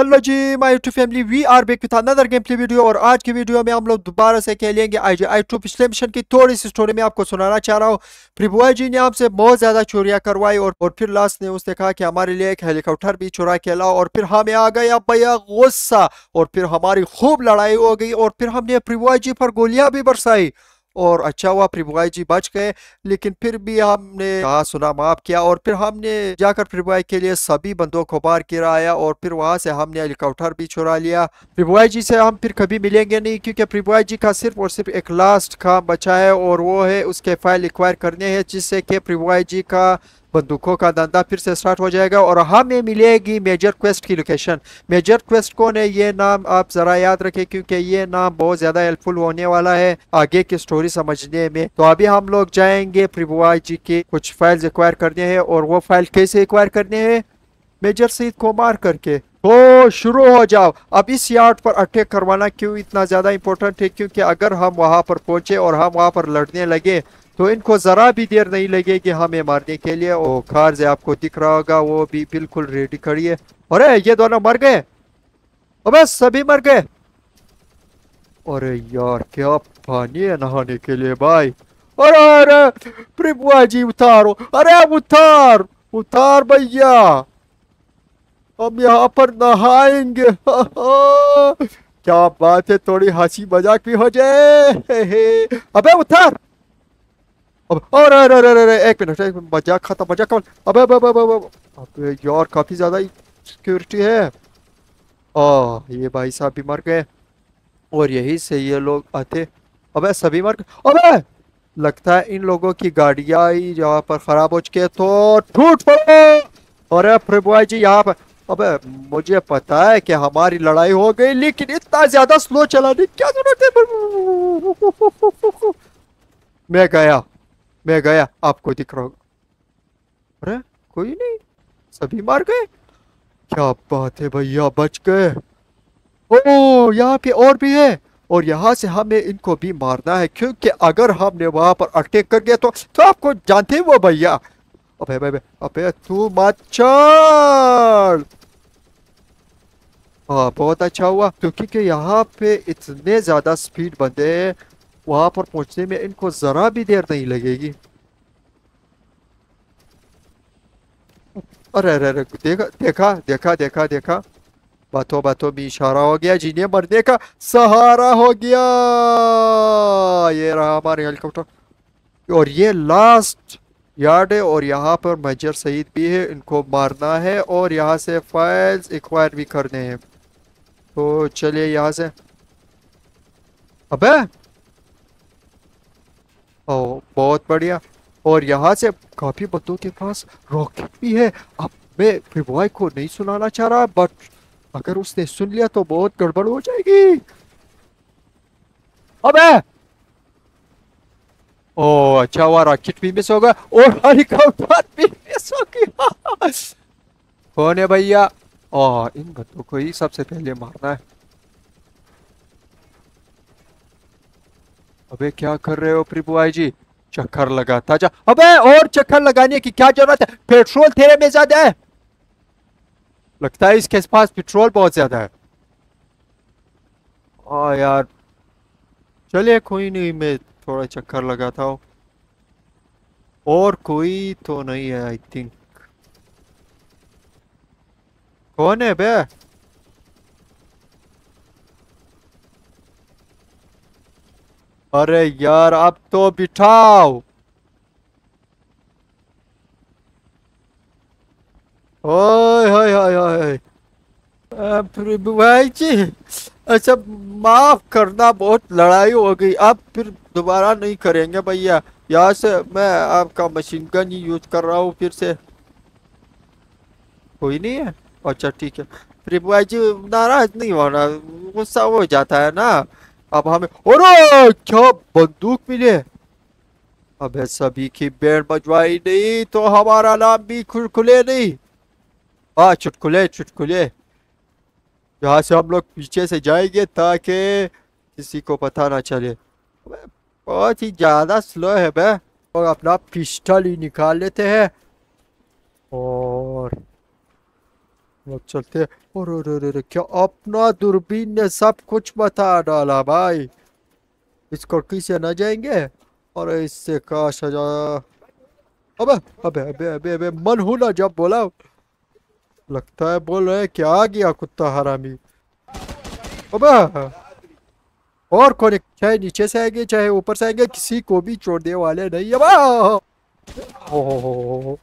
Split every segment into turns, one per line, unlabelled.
hello जी my to family we are back with another game play video और आज की वीडियो में हम लोग दोबारा से खेलेंगे आई जी आई टू पिछले मिशन की थोड़ी सी स्टोरी में आपको सुनाना चाह रहा हूँ प्रिभुआ जी ने हमसे बहुत ज़्यादा चोरियाँ करवाई और, और फिर लास्ट ने उसने कहा कि हमारे लिए एक हेलीकॉप्टर भी चुरा के और फिर हमें आ गया भैया गुस्सा और फिर हमारी खूब लड़ाई हो गई और फिर हमने प्रिभुआ जी पर गोलियां भी बरसाई और अच्छा हुआ प्रिभुगाई जी बच गए लेकिन फिर भी हमने कहा सुना माफ किया और फिर हमने जाकर प्रिभुगाई के लिए सभी बंदों को बार गिराया और फिर वहां से हमने हेलीकॉप्टर भी चुरा लिया प्रिभुगाई जी से हम फिर कभी मिलेंगे नहीं क्योंकि प्रभुआई जी का सिर्फ और सिर्फ एक लास्ट काम बचा है और वो है उसके फाइल एक्वायर करने हैं जिससे कि प्रिभुगाई जी का बंदूकों का धंधा फिर से स्टार्ट हो जाएगा और हमें मिलेगी मेजर क्वेस्ट की लोकेशन मेजर क्वेस्ट कौन है ये नाम आप ज़रा याद रखें क्योंकि ये नाम बहुत ज़्यादा हेल्पफुल होने वाला है आगे की स्टोरी समझने में तो अभी हम लोग जाएंगे प्रिबुआई जी के कुछ फाइल्स एक्वायर करने हैं और वो फाइल कैसे एक्वायर करने हैं मेजर सईद को मार करके तो शुरू हो जाओ अब इस यार्ड पर अटैक करवाना क्यों इतना ज़्यादा इंपॉर्टेंट है क्योंकि अगर हम वहां पर पहुंचे और हम वहां पर लड़ने लगे तो इनको ज़रा भी देर नहीं लगेगी हमें मारने के लिए वो कार से आपको दिख रहा होगा वो भी बिल्कुल रेडी खड़ी है अरे ये दोनों मर गए अबे सभी मर गए अरे यार क्या पानी है नहाने के लिए भाई अरे अरे प्रिपुआ जी उतारो अरे उतार उतार भैया हम यहाँ पर नहाएंगे क्या बात है थोड़ी हंसी मजाक भी हो जाए अबे उतार अब अरे अरे अरे अरे एक मिनट एक मिनट मजाक खत्म मजाक कमाल अब अब अब अब अब यार काफ़ी ज़्यादा सिक्योरिटी है आ, ये भाई साहब भी मर गए और यही से ये लोग आते अबे सभी मर गए अबे लगता है इन लोगों की गाड़ियाँ ही यहाँ पर ख़राब हो चुके तो टूट पड़ो अरे प्रभुआ जी यहाँ पर अबे मुझे पता है कि हमारी लड़ाई हो गई लेकिन इतना ज़्यादा स्लो चलाने क्या जरूरत है मैं गया मैं गया आपको दिख रहा होगा अरे कोई नहीं सभी मार गए क्या बात है भैया बच गए ओ यहाँ पे और भी है और यहाँ से हमें इनको भी मारना है क्योंकि अगर हमने वहां पर अटैक कर गया तो, तो आपको जानते हो भैया अबे अबे अबे तू मत हाँ बहुत अच्छा हुआ क्योंकि यहाँ पे इतने ज़्यादा स्पीड बंदे वहाँ पर पहुँचने में इनको ज़रा भी देर नहीं लगेगी अरे अरे अरे देखा देखा देखा देखा देखा बातों बातों में इशारा हो गया जीने मरने का सहारा हो गया ये रहा हमारे हेलीकॉप्टर और ये लास्ट यार्ड है और यहाँ पर मेजर सईद भी है इनको मारना है और यहाँ से फाइल्स एक्वायर भी करने हैं तो चलिए यहाँ से अबे ओ बहुत बढ़िया और यहाँ से काफ़ी बंदों के पास रॉकेट भी है अब मैं फिबॉय को नहीं सुनाना चाह रहा बट अगर उसने सुन लिया तो बहुत गड़बड़ हो जाएगी अबे ओ अच्छा हुआ रॉकेट भी मिस हो गया और हेलीकॉप्टर भी मिस हो गया कौन है भैया और इन बंदों को ही सबसे पहले मारना है अबे क्या कर रहे हो प्रभु आई जी चक्कर लगाता जा अबे और चक्कर लगाने की क्या जरूरत है पेट्रोल तेरे में ज्यादा है लगता है इसके पास पेट्रोल बहुत ज्यादा है आ यार चले कोई नहीं मैं थोड़ा चक्कर लगाता हूँ और कोई तो नहीं है आई थिंक कौन है बे अरे यार अब तो बिठाओ ओए होए होए होए भाई जी अच्छा माफ करना बहुत लड़ाई हो गई अब फिर दोबारा नहीं करेंगे भैया यहाँ से मैं आपका मशीन गन ही यूज कर रहा हूँ फिर से कोई नहीं है अच्छा ठीक है फिर भाई जी नाराज नहीं होना गुस्सा हो जाता है ना अब हमें और क्या बंदूक मिले अब ऐसा भी की बैंड बजवाई नहीं तो हमारा नाम भी खुलखुले नहीं हाँ चुटकुले चुटकुले यहाँ से हम लोग पीछे से जाएंगे ताकि किसी को पता ना चले बहुत ही ज़्यादा स्लो है भाई और अपना पिस्टल ही निकाल लेते हैं लोग चलते हैं और अरे अरे क्या अपना दूरबीन ने सब कुछ बता डाला भाई इसको किसे ना जाएंगे और इससे काश अबे अबे अबे अबे अबे मन हो ना जब बोला लगता है बोल रहे क्या आ गया कुत्ता हरामी अबे और कौन चाहे नीचे से आएंगे चाहे ऊपर से आएंगे किसी को भी छोड़ने वाले नहीं अब हो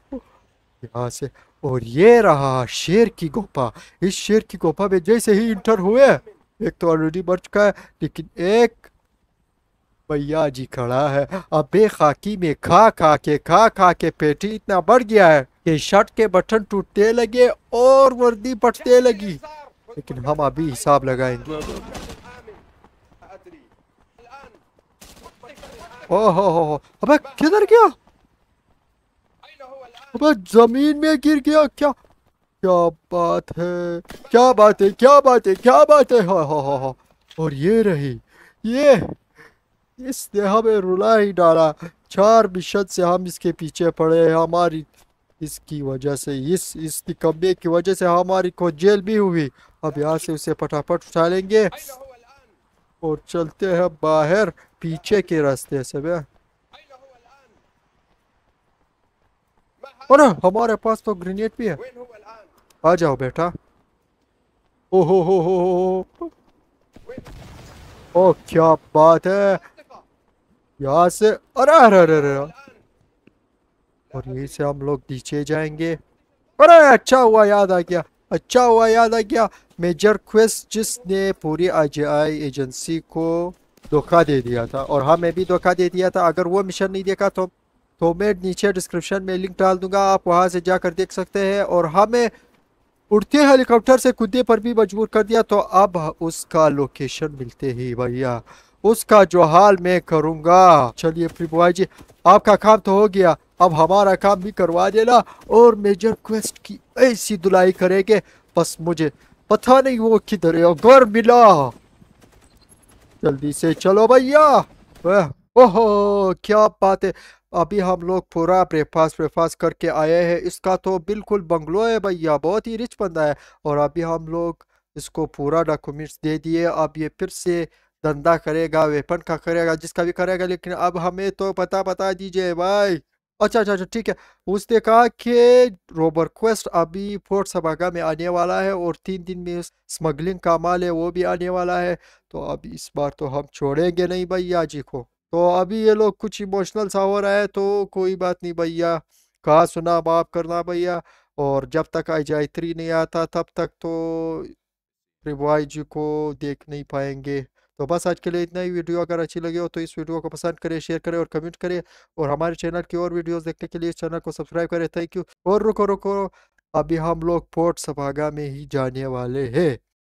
यहाँ से और ये रहा शेर की गोपा इस शेर की गोपा में जैसे ही इंटर हुए एक तो ऑलरेडी मर चुका है लेकिन एक भैया जी खड़ा है अब खाकी में खा खा के खा खा के पेटी इतना बढ़ गया है कि शर्ट के बटन टूटते लगे और वर्दी बटते लगी लेकिन हम अभी हिसाब लगाएंगे ओहो हो हो अबे किधर गया अबे जमीन में गिर गया क्या क्या बात है क्या बात है क्या बात है क्या बात है हा हा हा और ये रही ये इस ने हमें रुला ही डाला चार मिशन से हम इसके पीछे पड़े हैं हमारी इसकी वजह से इस इस निकम्बे की वजह से हमारी को जेल भी हुई अब यहाँ से उसे फटाफट उठा लेंगे और चलते हैं बाहर पीछे के रास्ते से भैया और हमारे पास तो ग्रेनेड भी है आ जाओ बेटा ओ हो हो हो हो ओ क्या बात है यहाँ से अरे अरे अरे अरे और यहीं से हम लोग नीचे जाएंगे अरे अच्छा हुआ याद आ गया अच्छा हुआ याद आ गया मेजर क्वेस्ट जिसने पूरी आई एजेंसी को धोखा दे दिया था और हमें भी धोखा दे दिया था अगर वो मिशन नहीं देखा तो तो मैं नीचे डिस्क्रिप्शन में लिंक डाल दूंगा आप वहाँ से जाकर देख सकते हैं और हमें हाँ, उड़ते हेलीकॉप्टर से कुदे पर भी मजबूर कर दिया तो अब उसका लोकेशन मिलते ही भैया उसका जो हाल मैं करूँगा चलिए फिर बुआ जी आपका काम तो हो गया अब हमारा काम भी करवा देना और मेजर क्वेस्ट की ऐसी दुलाई करेंगे बस मुझे पता नहीं वो किधर है घर मिला जल्दी से चलो भैया ओहो क्या बात है अभी हम लोग पूरा ब्रेकफास्ट ब्रेकफास्ट करके आए हैं इसका तो बिल्कुल बंगलो है भैया बहुत ही रिच बंदा है और अभी हम लोग इसको पूरा डॉक्यूमेंट्स दे दिए अब ये फिर से धंधा करेगा वेपन का करेगा जिसका भी करेगा लेकिन अब हमें तो पता बता दीजिए भाई अच्छा अच्छा अच्छा ठीक है उसने कहा कि रोबर क्वेस्ट अभी फोर्ट सभागा में आने वाला है और तीन दिन में स्मगलिंग का माल है वो भी आने वाला है तो अब इस बार तो हम छोड़ेंगे नहीं भैया जी को तो अभी ये लोग कुछ इमोशनल सा हो रहा है तो कोई बात नहीं भैया कहा सुना माफ करना भैया और जब तक आई जाए थ्री नहीं आता तब तक तो रिवाइज को देख नहीं पाएंगे तो बस आज के लिए इतना ही वीडियो अगर अच्छी लगी हो तो इस वीडियो को पसंद करें शेयर करें और कमेंट करें और हमारे चैनल की और वीडियोस देखने के लिए इस चैनल को सब्सक्राइब करें थैंक यू और रुको रुको अभी हम लोग पोर्ट सभागा में ही जाने वाले हैं